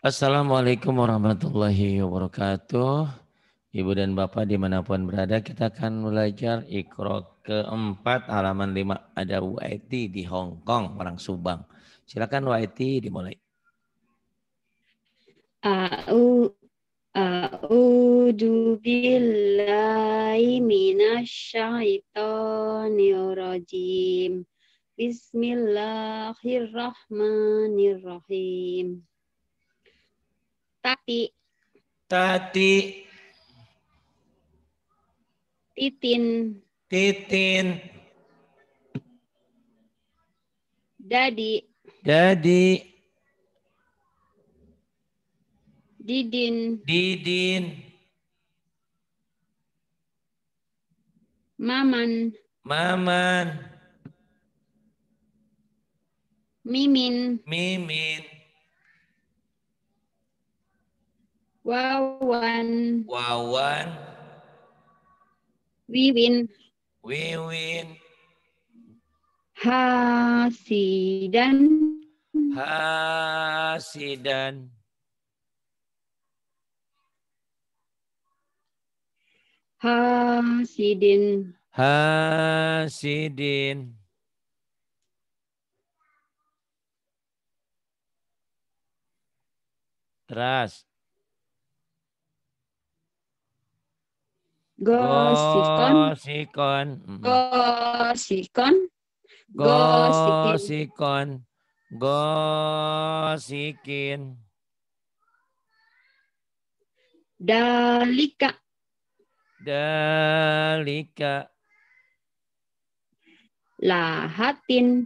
Assalamualaikum warahmatullahi wabarakatuh. Ibu dan Bapak dimanapun berada, kita akan belajar ikro keempat halaman lima. Ada WIT di Hong Kong, orang Subang. Silakan WIT dimulai. A'u billahi Bismillahirrahmanirrahim. Tati. Tati. Titin. Titin. Dadi. Dadi. Didin. Didin. Maman. Maman. Mimin. Mimin. Wawan. Wawan. Wiwin. Wiwin. Hasidan. Hasidan. Hasidin. Hasidin. Trust. Gosikon. Gosikon. Gosikon. Gosikon. Gosikin. Dalika. Dalika. Lahatin.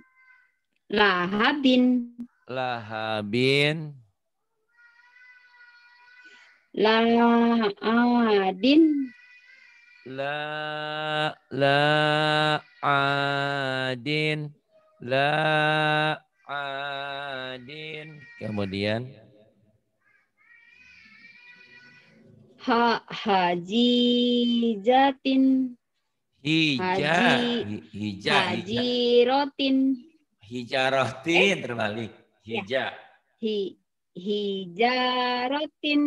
Lahabin. Lahabin. lahadin la la adin la adin kemudian ha hajijatin hija hija hajirotin rotin terbalik ya. hija hi rotin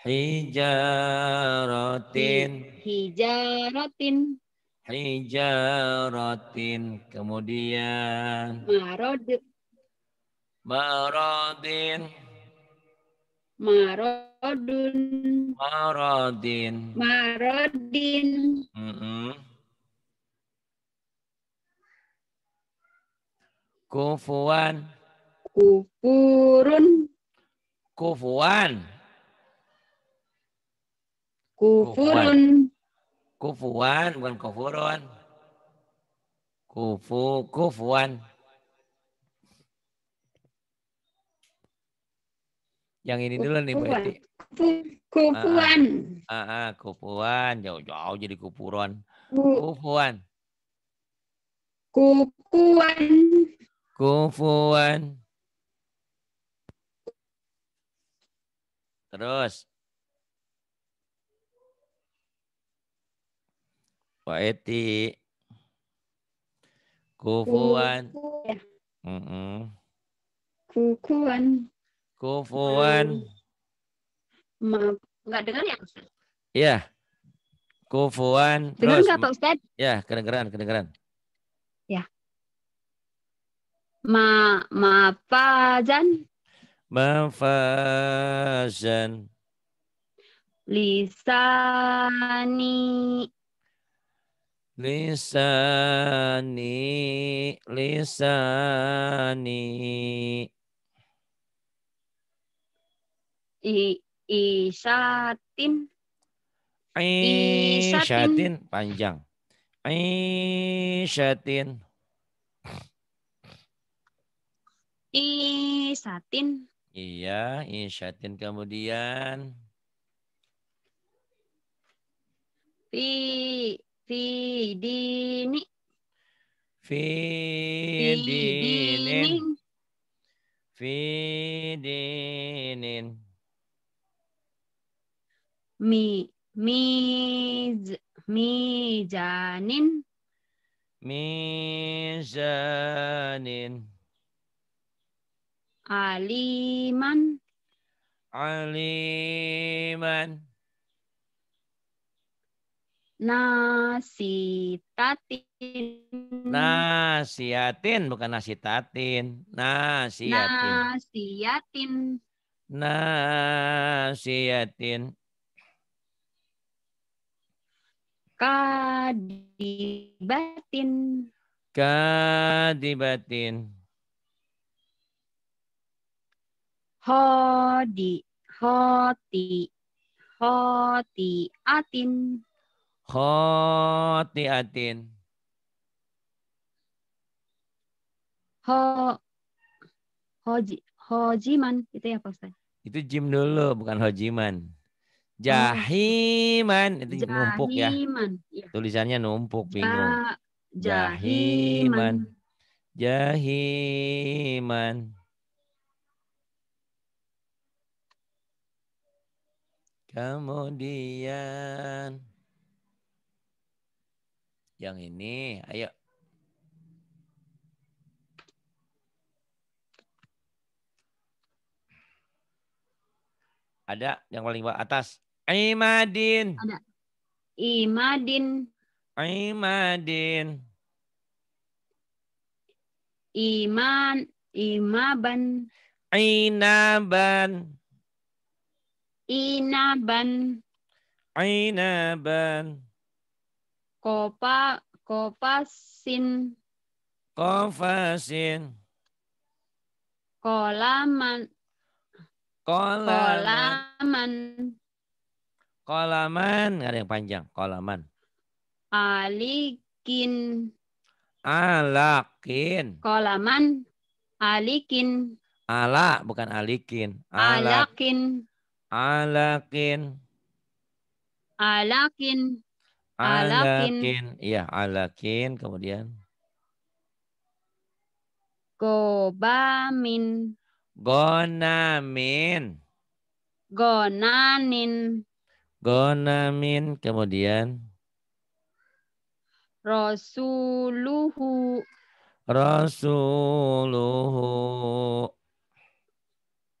Hijaratin. Hijaratin. Hijaratin. Kemudian. Marod. Marodin. Marodun. Marodin. Marodin. Mm -hmm. Kufuan. Kufurun. Kufuan. Kufurun. Kufuan, bukan kufurun. Kufu, kufuan. Yang ini dulu nih, Bu Eti. Kufuan. Ah, ah, ah, ah, kufuan. Jauh-jauh jadi kufuron. Kufuan. Kufuan. Kufuan. Terus. pak Eti. Kufuan. Kufuan. Kufuan. Maaf, enggak dengar ya, Iya. Kufuan. Dengar enggak, Pak Ustaz? Ya, kedengeran, kedengeran. Ya. Ma ma mafazan. Mafazan. Lisani lisani lisani I, isatin satin panjang. i Isatin. Iya, satin kemudian. Fi dini. Fi dinin. Fi dinin. Mi miz mizanin. Mizanin. Aliman. Aliman. Nasitatin. Nasiatin bukan nasitatin. Nasiatin. Nasiatin. Nasiatin. Kadibatin. Kadibatin. Hodi, hoti, hoti atin. Khotiatin. Ho hoji hojiman itu ya Pak Ustaz. Itu jim dulu bukan hojiman. Oh, iya. Jahiman itu jahiman. numpuk ya. Iya. Tulisannya numpuk bingung. Ja, jahiman. Jahiman. Kemudian yang ini, ayo. Ada yang paling bawah atas. Imadin. Ada. Imadin. Imadin. Iman. Imaban. Inaban. Inaban. Inaban. Kopa kopasin kopasin kolaman kolaman kolaman kolaman ada yang panjang kolaman alikin alakin kolaman alikin ala bukan alikin alakin alakin, alakin. Alakin. Iya, alakin. Kemudian. Gobamin. Gonamin. Gonanin. Gonamin. Kemudian. Rasuluhu. Rasuluhu.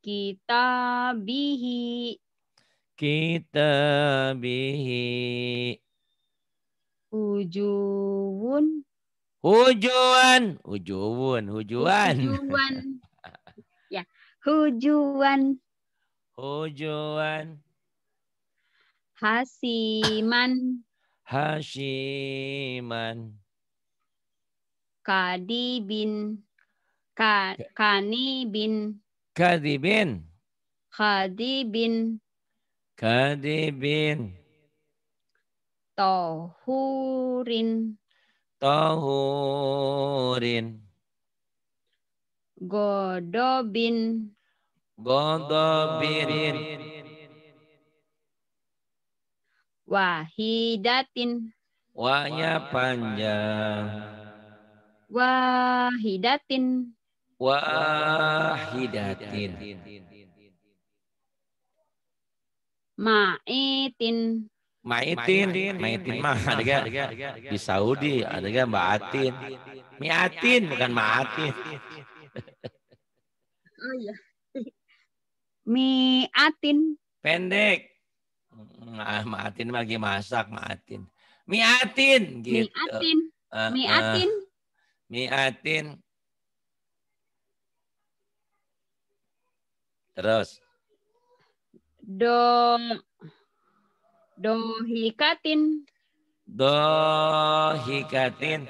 Kitabihi. Kitabihi. Ujuwun. Hujuan, hujuan, hujuan. Hujuan. ya, hujuan. Hujuan. Hasiman. Hasiman. Kadibin. Ka, kanibin. Kadibin. Kadibin. Kadibin. Tohurin. Tohurin. Godobin. Godobirin. Wahidatin. Wahnya panjang. Wahidatin. Wahidatin. Ma'itin. Maitin, maitin mah ada kan di Saudi, ada kan Atin? miatin bukan maatin. Oh iya. Miatin. Pendek. Nah, maatin lagi masak, maatin. Miatin gitu. Miatin. Ah, ah. Miatin. Miatin. Terus. Dong. Dohikatin. Dohikatin.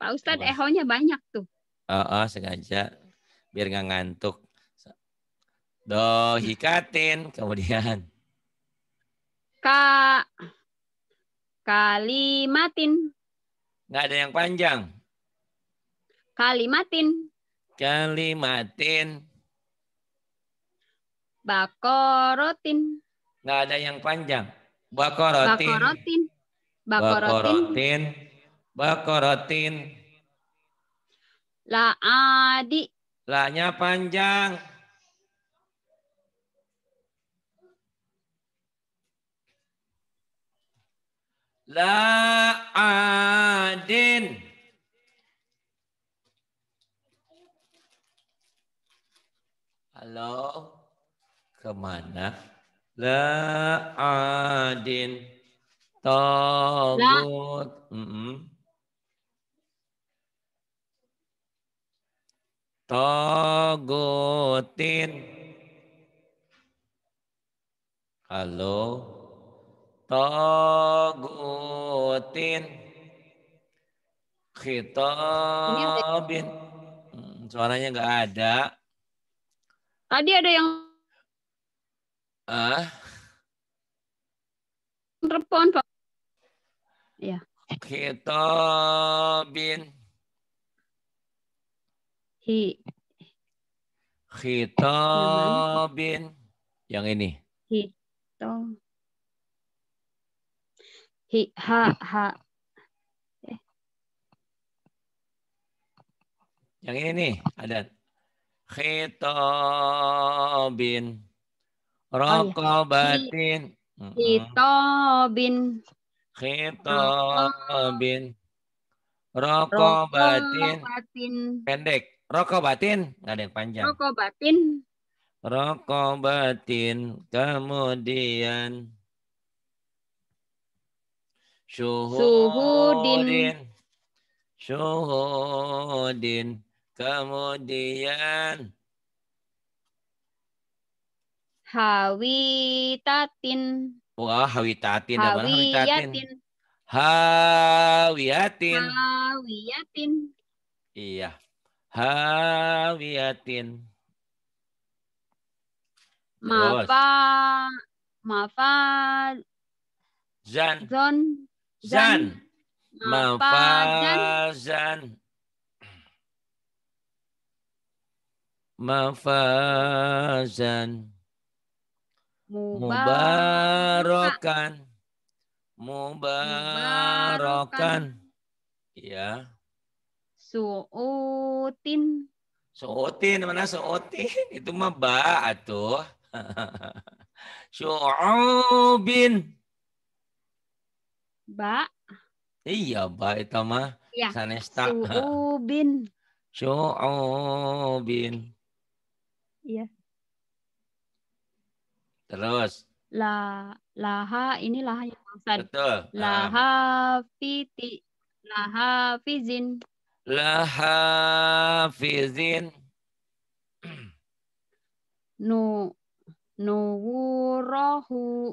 Pak Ustadz, ehonya banyak tuh. Oh, oh sengaja biar nggak ngantuk. Dohikatin, kemudian. Ka kalimatin. Nggak ada yang panjang. Kalimatin. Kalimatin. Bakorotin. Enggak ada yang panjang. Bakorotin. Bakorotin. Bakorotin. Bakorotin. La adi. La-nya panjang. La adin. Halo kemana? La'adin tagut. La. Mm -mm. Togutin. Halo. Togutin. Kitabin. Suaranya nggak ada. Tadi ada yang Ah. Eh? Repon, Pak. Ya. bin. Hi. Gitu, bin. Yang ini. Hitam. Gitu. Hi, ha, ha. Yang ini nih, ada khitabin. Rokobatin. Iya. hitobin hitobin Rokobatin. Rokobatin. Pendek. Rokobatin. Gak ada yang panjang. Rokobatin. Rokobatin. Kemudian. suhu Syuhudin. Kemudian. Hawitatin. Wah, hawitatin. Hawiyatin. Hawiyatin. Hawiyatin. Iya. Hawiyatin. Mafa. Mafa. Zan. zan, Zan. Mafa. Zan. zan. Mubarokan. Mubarokan. Ya. Suutin. Suutin mana suutin? Itu mah ba atuh. Syu'ubin. Ba. Iya, ba itu mah. ya. Sanesta. Syu'ubin. Syu'ubin. Iya. Terus. La laha ini laha yang mafsad. Betul. Laha fiti laha fizin. Laha fizin. Nu nuwurohu.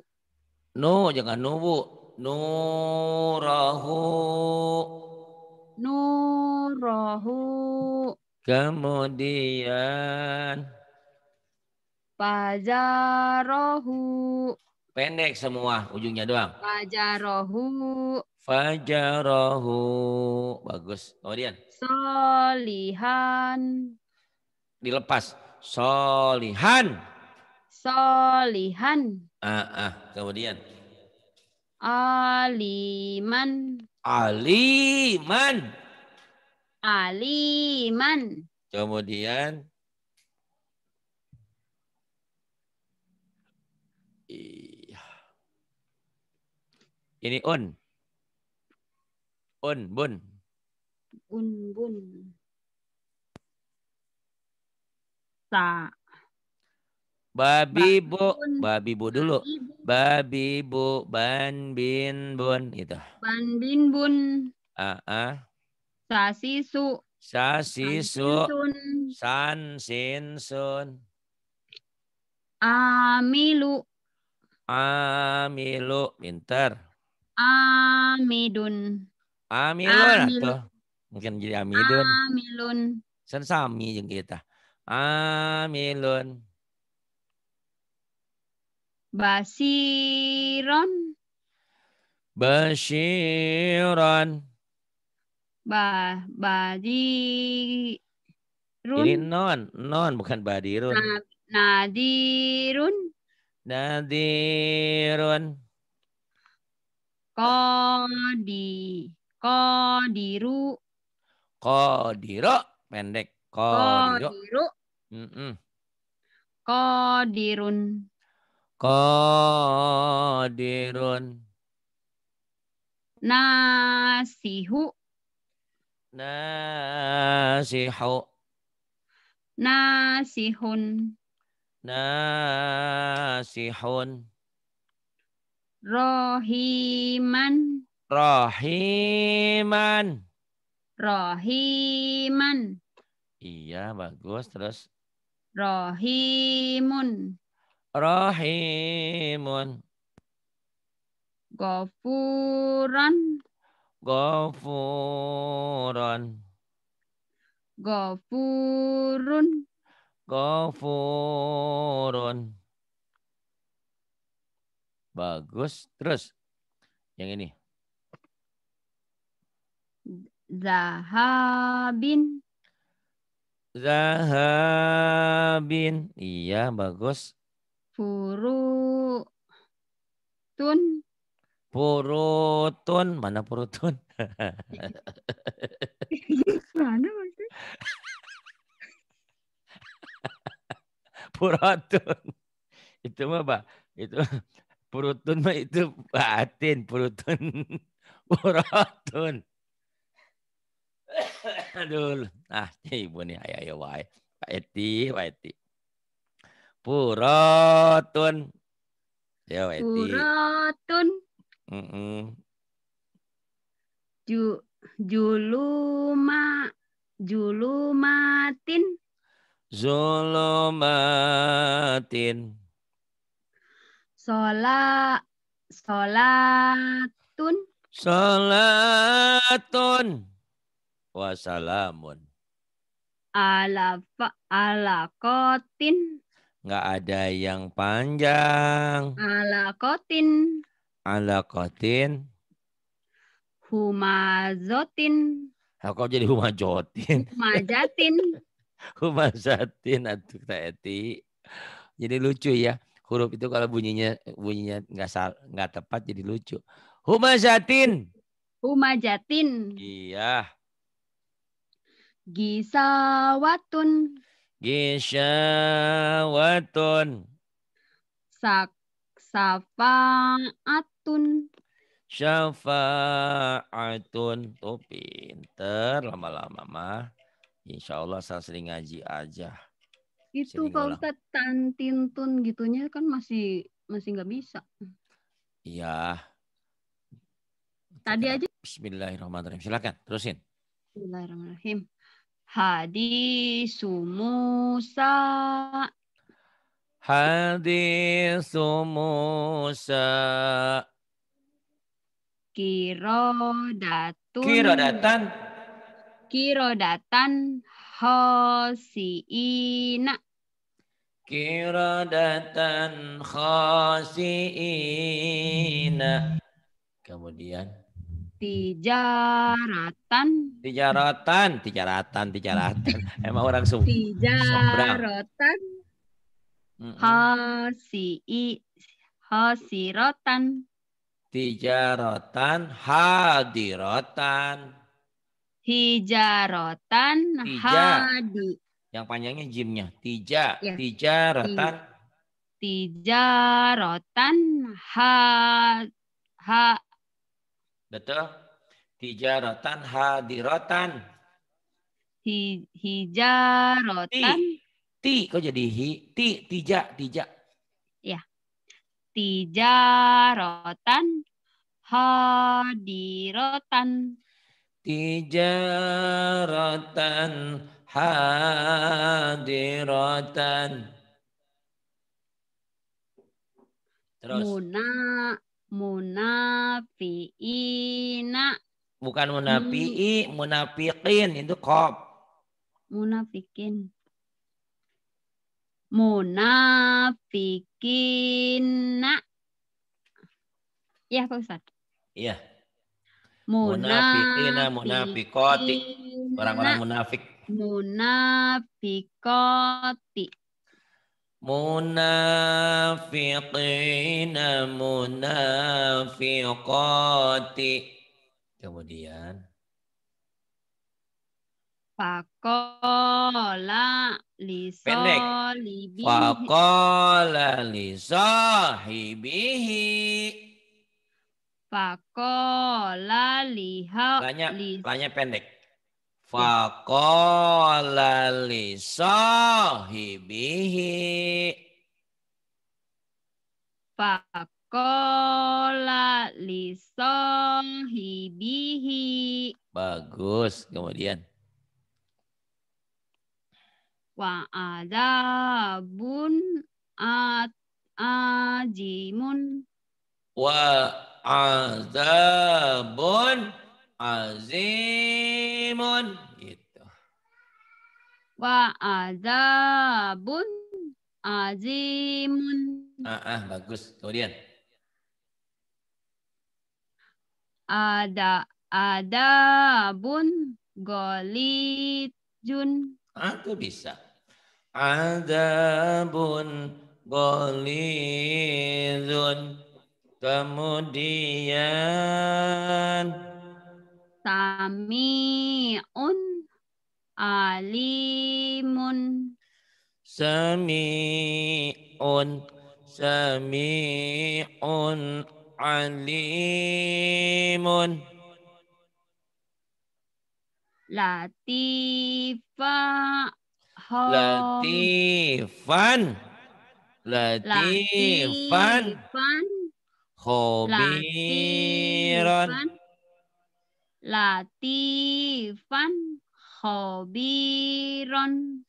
Nu jangan nuwu. Nurahu. Nurahu. Kemudian. Fajarohu. Pendek semua, ujungnya doang. Fajarohu. Fajarohu. Bagus. Kemudian. Solihan. Dilepas. Solihan. Solihan. Ah, ah. Kemudian. Aliman. Aliman. Aliman. Kemudian Ini un. Un, bun. Un, bun. Sa. Babi bu, babi bu dulu. Babi bu, ban bin bun itu. Ban bin bun. A, a. Sa si su. Sa si su. San sin sun. Amilu. Amilu, pinter. Amidun. Amilun mungkin jadi amidun. Amilun. Sen sami yang kita. Amilun. Basiron. basiron, Ba badirun. Ini non, non bukan badirun. Nadirun. nadirun. Nadirun. Kodi. Kodiru. Kodiru. Pendek. Kodiru. Kodiru. Mm -mm. Kodirun. Kodirun. Nasihu. Nasihu. Nasihun. Nasihun. Rohiman. Rohiman. Rohiman. Iya, bagus. Terus? Rohimun. Rohimun. Gofuran. Gofuran. Gofurun. Gofurun. Bagus. Terus yang ini. Zahabin. Zahabin. Iya, bagus. Furu. Tun. Purutun. Mana purutun? Mana Purutun. Itu mah, Pak. Itu Purutun mah itu batin, purutun purutun. Aduh, ah ibu nih ayo ayo wae. Pak Eti, Pak Eti. Purutun. Ya, Pak Eti. Purutun. Mm -mm. Ju, juluma julumatin. Zulumatin. Salatun. solatun. Salatun. Wasalamun. ala kotin Nggak ada yang panjang. Alakotin. Alakotin. Humazotin. Nah, kok jadi humajotin? Humajatin. humazatin atuh Eti. Jadi lucu ya huruf itu kalau bunyinya bunyinya nggak sal nggak tepat jadi lucu. Humazatin. Humazatin. Iya. Gisawatun. Gisawatun. Sak safaatun. Syafaatun. Tuh pinter lama-lama mah. insyaallah Allah saya sering ngaji aja. Itu Pak Ustadz tantintun gitunya kan masih masih nggak bisa. Iya. Tadi aja. Bismillahirrahmanirrahim. Silakan terusin. Bismillahirrahmanirrahim. Hadisu Musa. Hadisu Musa. Kirodatan. Kirodatan kirodatan khosiina kirodatan khosiina kemudian tijaratan tijaratan tijaratan tijaratan emang orang sum. tijaratan khosii khosirotan tijaratan hadirotan Hijarotan Tija. hadi. Yang panjangnya jimnya. Tija. Ya. Tijarotan. Tijarotan ha ha. Betul. Tijarotan hadirotan. Hi, hijarotan. Ti. Ti. Kok jadi hi? Ti. Tija. Tija. Ya. Tijarotan hadirotan tijaratan hadiratan Terus. Muna munafiina. Bukan munafi'i, hmm. munafiqin itu kob. Munafikin. Munafikina. Ya Pak Ustaz. Iya. Munafikina, munafikoti. Orang-orang munafik. Munafikoti. Munafiqina munafikoti Kemudian. Fakola Pakola Fakola libihi. Fakola liha Lanya, lanya pendek. Ya. Fakola li sahibihi. Fakola li sahibihi. Bagus. Kemudian. Wa adabun at ajimun. Wa azabun azimun gitu. Wa azabun azimun. Ah, ah bagus. Kemudian. Ada adabun golijun. Ah, tuh bisa. Adabun golijun Kemudian Sami'un alimun Sami'un Sami'un alimun Latifah Latifan Latifan, Latifan khobiron latifan khobiron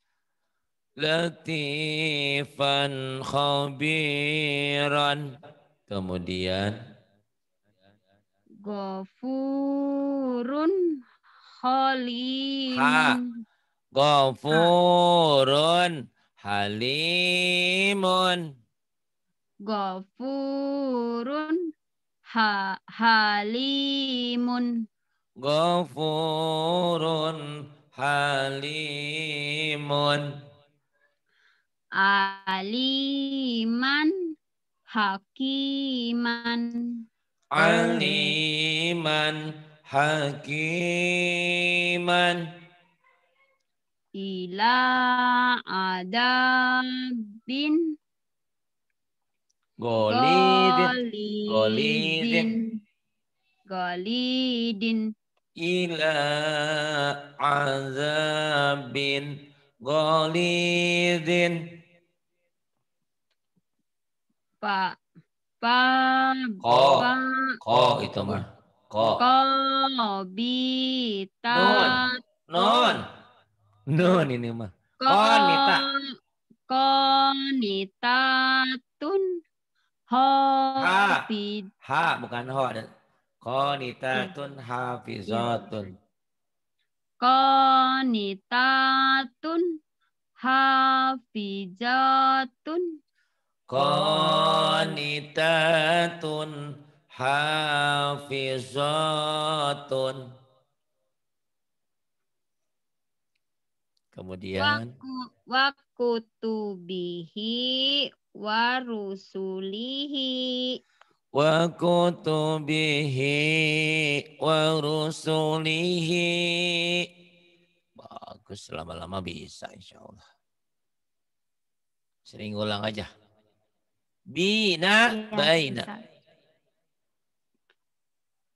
latifan khobiron kemudian gofurun halim ha. gofurun halimun Gofurun ha halimun. Gofurun halimun. Aliman hakiman. Aliman hakiman. Ila adabin Golidin. Golidin. Golidin. Ila azabin golidin. Pak. Pak. Ko. ko itu mah. Ko. Ko. Bita. Nun. Nun. non ini mah. Konita. Konita tun. Hafid. Ha, bukan ho. Qanitatun hafizatun. Qanitatun hafizatun. Qanitatun hafizatun. Kemudian. waktu tubihi wa rusulihi wa kutubihi wa rusulihi. Bagus, lama-lama bisa insyaallah Sering ulang aja. Bina, ya, baina.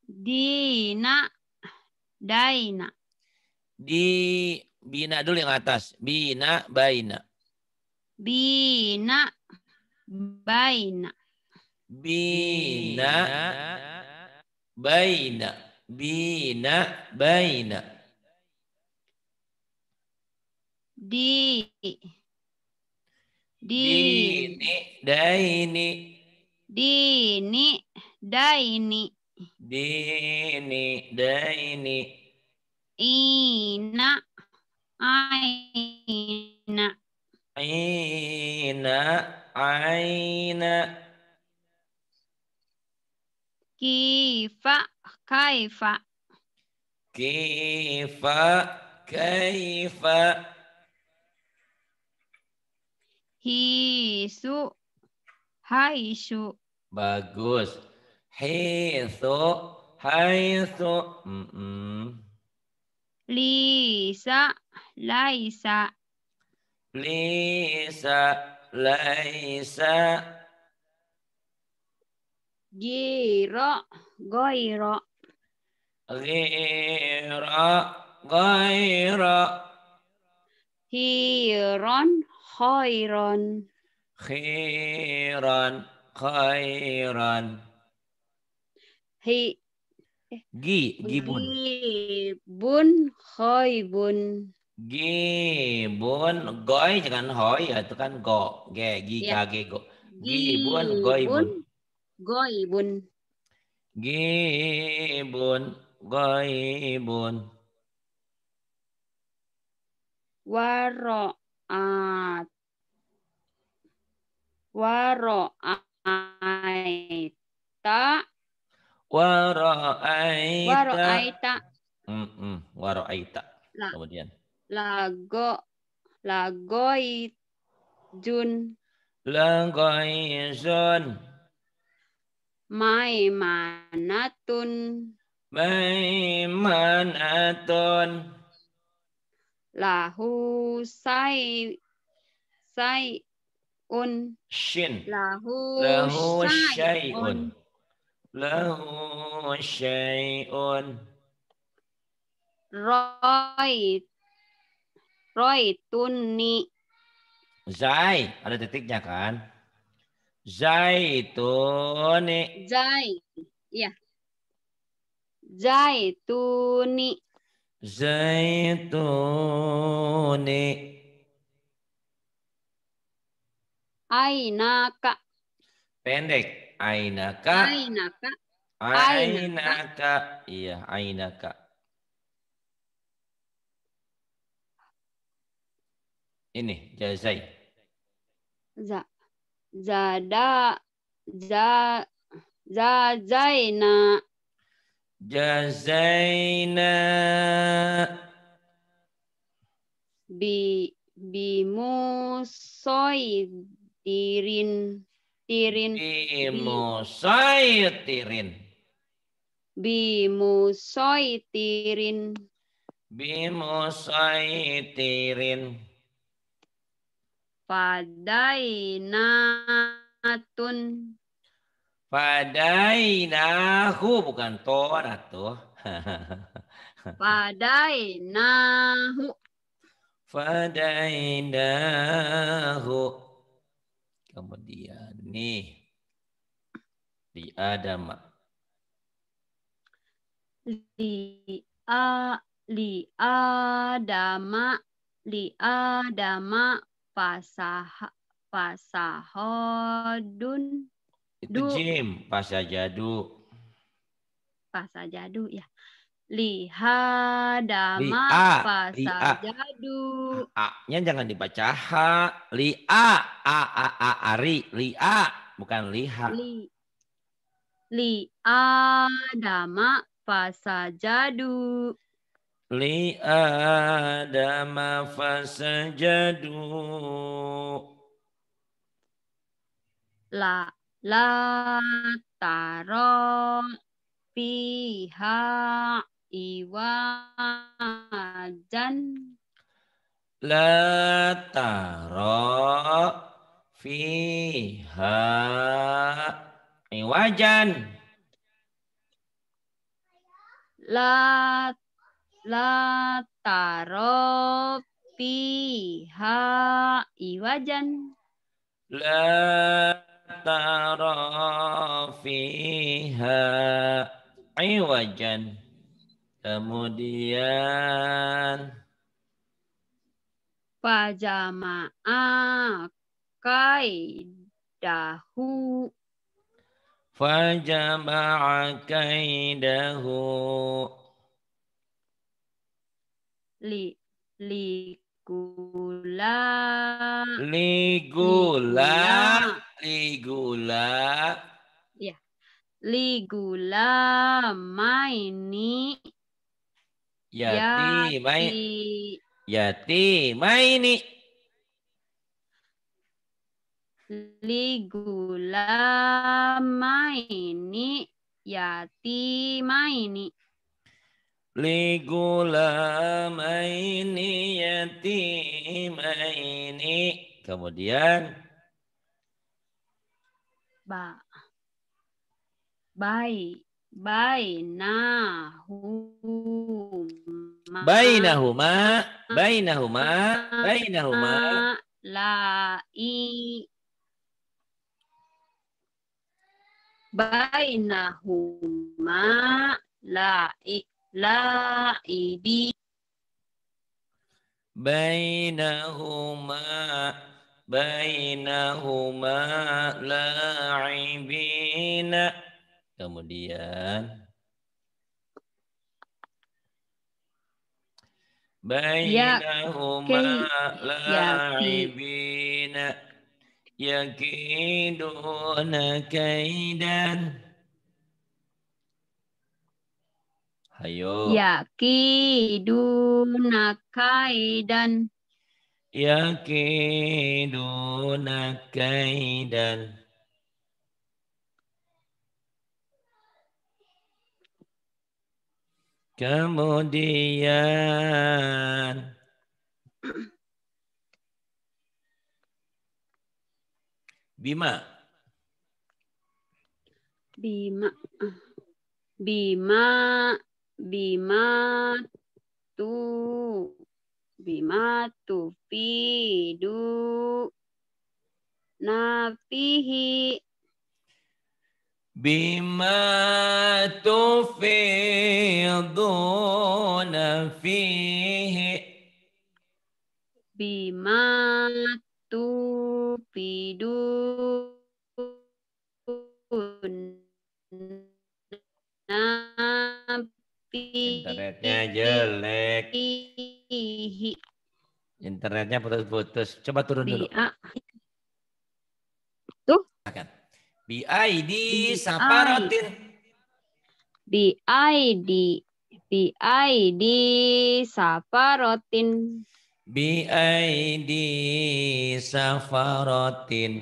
Dina, daina. Di, bina dulu yang atas. Bina, baina. Bina, Baina. Bina. Baina. Bina. Baina. Di. Di. Dini. Daini. Dini. Daini. Dini. Daini. Ina. Aina. Aina aina kifa kaifa kifa kaifa hisu haisu bagus hisu haisu mm -mm. lisa laisa lisa ليس غير غير غير غير خيرا خيرا خيرا خيرا هي جي جيبون جيبون خيبون Gi bun goi jangan hoi ya itu kan go ge gi ya. ga ge go. Gi bun goi bun. Goi bun. Gi bun goi bun. Waro at waro aita waro aita waro aita mm -mm. waro aita kemudian là go là goi jun là goi jun mai manatun, mai manatun, natun là hu sai sai un shin là hu là hu sai un là hu sai un rồi Roy Tuni Zai, ada titiknya kan? Zai Tuni. Zai, iya. Zai Tuni Zai Tuni Ainaka. Pendek. Ainaka. Ainaka. Ainaka. Ainaka. Iya, Ainaka. ini jazai za zada za jazaina jazaina bi bimusoi tirin tirin bimusoi tirin bimusoi tirin bimusoi tirin Fadainatun. Fadainahu bukan to atau. Fadainahu. Fadainahu. Kemudian nih di adama. Di a li adama li adama fasaha fasahodun itu jim pasah jadu ya lihadama jadu a nya jangan dibaca h li a a a a ari li a bukan liha li li adama jadu li adama fasajadu la la taro piha iwa jan la taro fiha iwajan la la taro iwajan la taro iwajan kemudian Fajama'a kaidahu. Fajama'a kaidahu li gula li gula li gula ya li gula maini yati maini yati maini gula maini yati maini yatim ini Kemudian. Ba. Bai. Bainahuma. Bainahuma. Ah. Bainahuma. Ah. Bainahuma. Ah. Lai. Bainahuma. Lai la'ibi bainahuma bainahuma la'ibina kemudian bainahuma ya, la'ibina yakiduna kaidan Ayo. Hayo. dan kaidan. nakai dan Kemudian Bima. Bima. Ah. Bima bima tu bima tu fidu nafihi bima tufiduna fihi bima tufiduna Internetnya jelek. Internetnya putus-putus. Coba turun dulu. Tuh. Bi ID saparotin. d BID Saparotin. BID saparotin.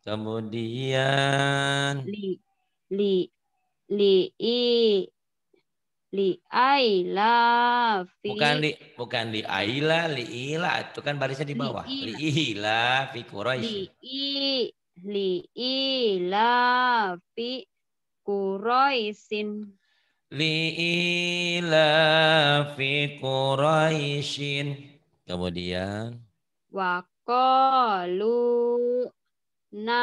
Kemudian li li li i Li aila fi. Bukan li bukan li aila, li ila. Itu kan barisnya di bawah. Li ila fi Quraisy. Li i li ila fi Quraisyin. Li ila fi Quraisyin. Kemudian qalu na.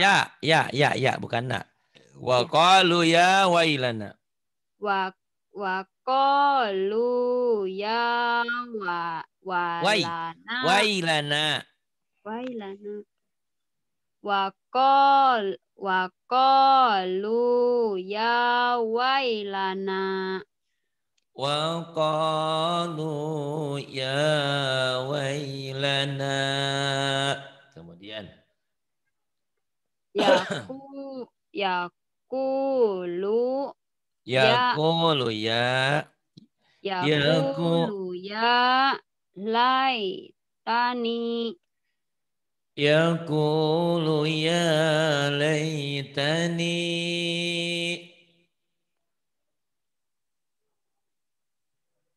Ya, ya, ya, ya, bukan na. qalu ya wailana wa wa qalu ya wa wailana wailana wailana wa qal wa qalu ya wailana wa qalu ya wailana kemudian ya ku ya lu Ya kulu ya. Ya kulu ya, ya lai tani. Ya kulu ya lai tani.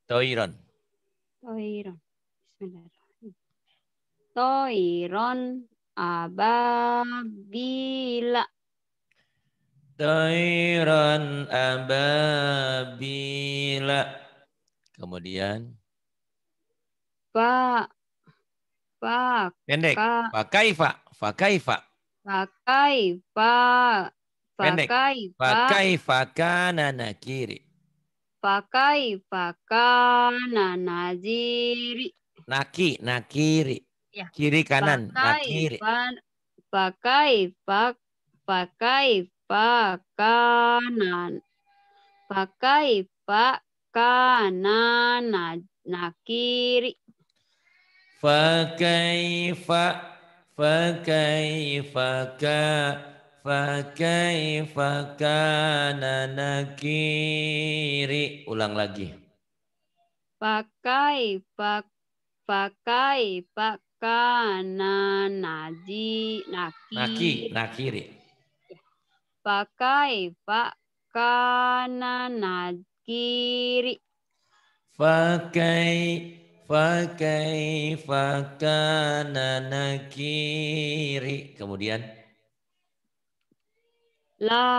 Toiron. Toiron. Toiron ababila. Tairan ababila. Kemudian. Pak. Pak. Pendek. Pakai Pak. Pakai Pak. Pakai Pak. Pendek. Pakai fakana nakiri. Pakai fakana naziri. Naki, nakiri. Ya. Kiri kanan, pakai, nakiri. pakai, fa. pakai pakanan. Pakai pakanan nakiri. pakai, fakaifa ka fakaifa na, nakiri. Ulang lagi. Pakai pak pakai pakana naji nakiri. na nakiri. Fakaifa kana nadkiri. Fakai fakai fakana nakiri. Kemudian la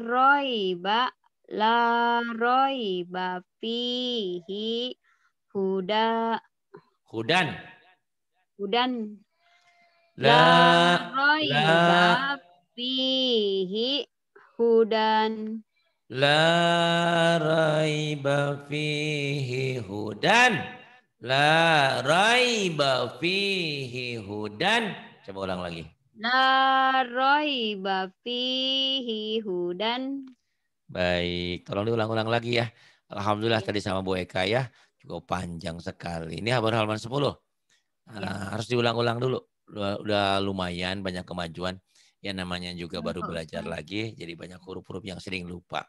roiba la roiba fihi huda hudan hudan la, la roiba fihi hudan. La raiba fihi hudan. La raiba fihi hudan. Coba ulang lagi. La raiba fihi hudan. Baik, tolong diulang-ulang lagi ya. Alhamdulillah tadi sama Bu Eka ya. Cukup panjang sekali. Ini habar halaman 10. Ya. Uh, nah, harus diulang-ulang dulu. udah lumayan banyak kemajuan. Ya namanya juga baru belajar lagi, jadi banyak huruf-huruf yang sering lupa.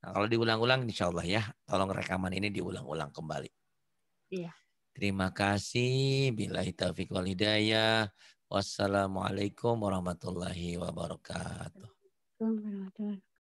Nah, kalau diulang-ulang insya Allah ya, tolong rekaman ini diulang-ulang kembali. Iya. Terima kasih. Bila taufiq wal hidayah. Wassalamualaikum warahmatullahi wabarakatuh. warahmatullahi wabarakatuh.